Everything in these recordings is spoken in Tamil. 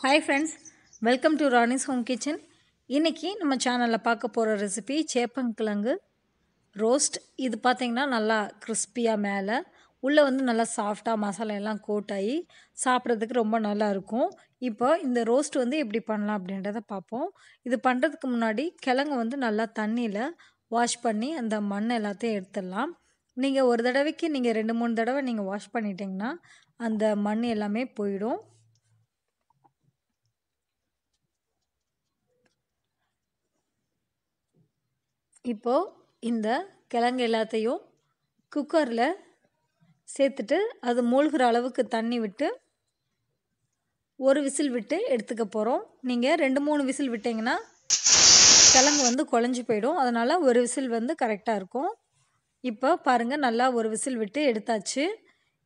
hi friends welcome to Rani's home kitchen இன்றைக்கி நம்ம சேனலில் பார்க்க போகிற ரெசிபி சேப்பங்கிழங்கு ரோஸ்ட் இது பார்த்திங்கன்னா நல்லா கிறிஸ்பியாக மேலே உள்ளே வந்து நல்லா சாஃப்டாக மசாலா எல்லாம் கோட் ஆகி சாப்பிட்றதுக்கு ரொம்ப நல்லா இருக்கும் இப்போ இந்த ரோஸ்ட் வந்து எப்படி பண்ணலாம் அப்படின்றத பார்ப்போம் இது பண்ணுறதுக்கு முன்னாடி கிழங்கு வந்து நல்லா தண்ணியில் வாஷ் பண்ணி அந்த மண் எல்லாத்தையும் எடுத்துடலாம் நீங்கள் ஒரு தடவைக்கு நீங்கள் ரெண்டு மூணு தடவை நீங்கள் வாஷ் பண்ணிட்டிங்கன்னா அந்த மண் எல்லாமே போயிடும் இப்போது இந்த கிழங்கு எல்லாத்தையும் குக்கரில் சேர்த்துட்டு அது மூழ்கிற அளவுக்கு தண்ணி விட்டு ஒரு விசில் விட்டு எடுத்துக்க போகிறோம் நீங்கள் ரெண்டு மூணு விசில் விட்டிங்கன்னா கிழங்கு வந்து குழஞ்சி போயிடும் அதனால் ஒரு விசில் வந்து கரெக்டாக இருக்கும் இப்போ பாருங்கள் நல்லா ஒரு விசில் விட்டு எடுத்தாச்சு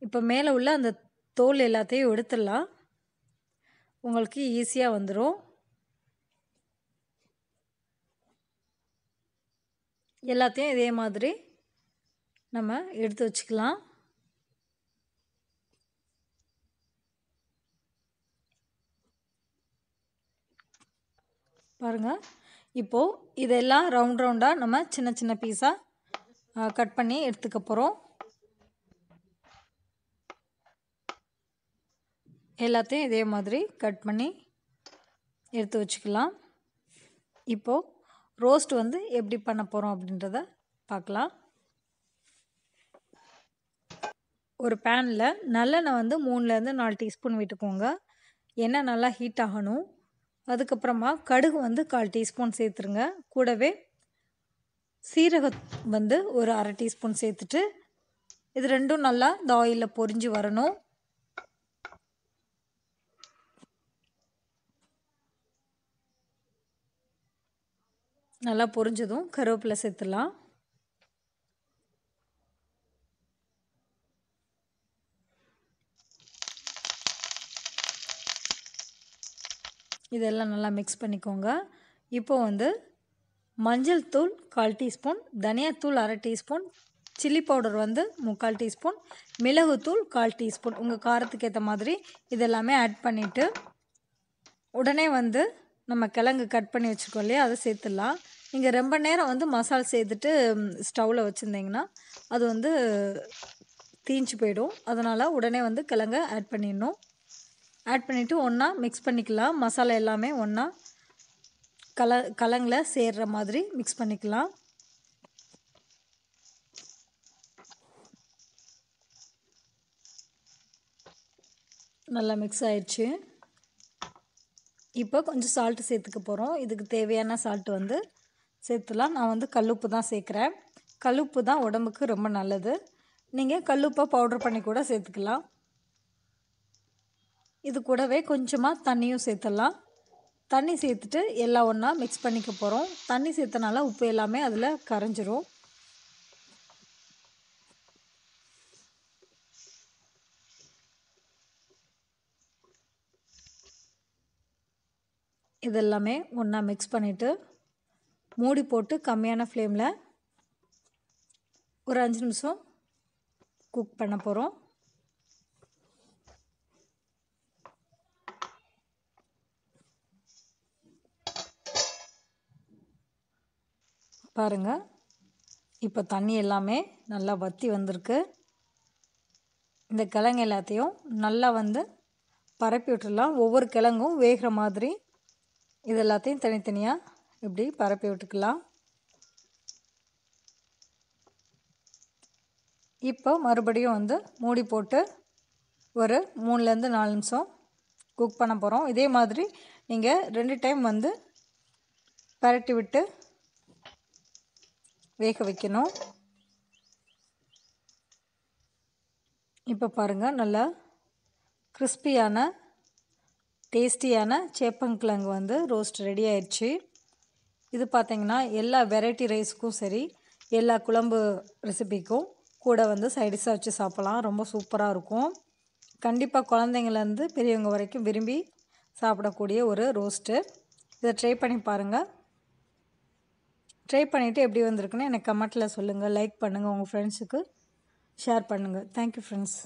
இப்போ மேலே உள்ள அந்த தோல் எல்லாத்தையும் எடுத்துடலாம் உங்களுக்கு ஈஸியாக வந்துடும் எல்லாத்தையும் இதே மாதிரி நம்ம எடுத்து வச்சுக்கலாம் பாருங்கள் இப்போது இதெல்லாம் ரவுண்ட் ரவுண்டாக நம்ம சின்ன சின்ன பீஸாக கட் பண்ணி எடுத்துக்க போகிறோம் எல்லாத்தையும் இதே மாதிரி கட் பண்ணி எடுத்து வச்சுக்கலாம் இப்போது ரோஸ்ட் வந்து எப்படி பண்ண போகிறோம் அப்படின்றத பார்க்கலாம் ஒரு பேனில் நல்லெண்ணெய் வந்து மூணுலேருந்து நாலு டீஸ்பூன் விட்டுக்கோங்க எண்ணெய் நல்லா ஹீட் ஆகணும் அதுக்கப்புறமா கடுகு வந்து கால் டீஸ்பூன் சேர்த்துருங்க கூடவே சீரகம் வந்து ஒரு அரை டீஸ்பூன் சேர்த்துட்டு இது ரெண்டும் நல்லா இந்த ஆயிலில் பொரிஞ்சு வரணும் நல்லா பொரிஞ்சதும் கருவேப்பிலை சேர்த்துலாம் இதெல்லாம் நல்லா மிக்ஸ் பண்ணிக்கோங்க இப்போ வந்து மஞ்சள் தூள் கால் டீஸ்பூன் தனியாத்தூள் அரை டீஸ்பூன் சில்லி பவுடர் வந்து முக்கால் டீஸ்பூன் மிளகுத்தூள் கால் டீஸ்பூன் உங்கள் காரத்துக்கு ஏற்ற மாதிரி இதெல்லாமே ஆட் பண்ணிவிட்டு உடனே வந்து நம்ம கிழங்கு கட் பண்ணி வச்சுக்கோ இல்லையா அதை சேர்த்துடலாம் நீங்கள் ரொம்ப நேரம் வந்து மசால் சேர்த்துட்டு ஸ்டவ்வில் வச்சுருந்தீங்கன்னா அது வந்து தீஞ்சு போயிடும் அதனால் உடனே வந்து கிழங்க ஆட் பண்ணிடணும் ஆட் பண்ணிவிட்டு ஒன்றா மிக்ஸ் பண்ணிக்கலாம் மசாலா எல்லாமே ஒன்றா கல கலங்கில் சேர்கிற மாதிரி மிக்ஸ் பண்ணிக்கலாம் நல்லா மிக்ஸ் ஆயிடுச்சு இப்போ கொஞ்சம் சால்ட்டு சேர்த்துக்க போகிறோம் இதுக்கு தேவையான சால்ட்டு வந்து சேர்த்துலாம் நான் வந்து கல்லுப்பு தான் சேர்க்குறேன் கல்லுப்பு தான் உடம்புக்கு ரொம்ப நல்லது நீங்கள் கல்லுப்பை பவுட்ரு பண்ணி கூட சேர்த்துக்கலாம் இது கூடவே கொஞ்சமாக தண்ணியும் சேர்த்துடலாம் தண்ணி சேர்த்துட்டு எல்லாம் ஒன்றா மிக்ஸ் பண்ணிக்க போகிறோம் தண்ணி சேர்த்தனால உப்பு எல்லாமே அதில் கரைஞ்சிரும் இதெல்லாமே ஒன்றா மிக்ஸ் பண்ணிவிட்டு மூடி போட்டு கம்மியான ஃப்ளேமில் ஒரு அஞ்சு நிமிஷம் குக் பண்ண போகிறோம் பாருங்கள் இப்போ தண்ணி எல்லாமே நல்லா வத்தி வந்திருக்கு இந்த கிழங்கு எல்லாத்தையும் நல்லா வந்து பரப்பி விட்டுடலாம் ஒவ்வொரு கிழங்கும் வேகிற மாதிரி இது எல்லாத்தையும் தனித்தனியாக இப்படி பரப்பி விட்டுக்கலாம் இப்போ மறுபடியும் வந்து மூடி போட்டு ஒரு மூணுலேருந்து நாலு நிமிஷம் குக் பண்ண போகிறோம் இதே மாதிரி நீங்கள் ரெண்டு டைம் வந்து பரட்டி விட்டு வேக வைக்கணும் இப்போ பாருங்கள் நல்லா கிறிஸ்பியான டேஸ்டியான சேப்பங்கிழங்கு வந்து ரோஸ்ட் ரெடி ஆயிடுச்சு இது பார்த்தீங்கன்னா எல்லா வெரைட்டி ரைஸுக்கும் சரி எல்லா குழம்பு ரெசிபிக்கும் கூட வந்து சைடிஷாக வச்சு சாப்பிட்லாம் ரொம்ப சூப்பராக இருக்கும் கண்டிப்பாக குழந்தைங்கள்லேருந்து பெரியவங்க வரைக்கும் விரும்பி சாப்பிடக்கூடிய ஒரு ரோஸ்ட்டு இதை ட்ரை பண்ணி பாருங்கள் ட்ரை பண்ணிவிட்டு எப்படி வந்திருக்குன்னு எனக்கு கமெண்ட்டில் சொல்லுங்கள் லைக் பண்ணுங்கள் உங்கள் ஃப்ரெண்ட்ஸுக்கு ஷேர் பண்ணுங்கள் தேங்க் யூ ஃப்ரெண்ட்ஸ்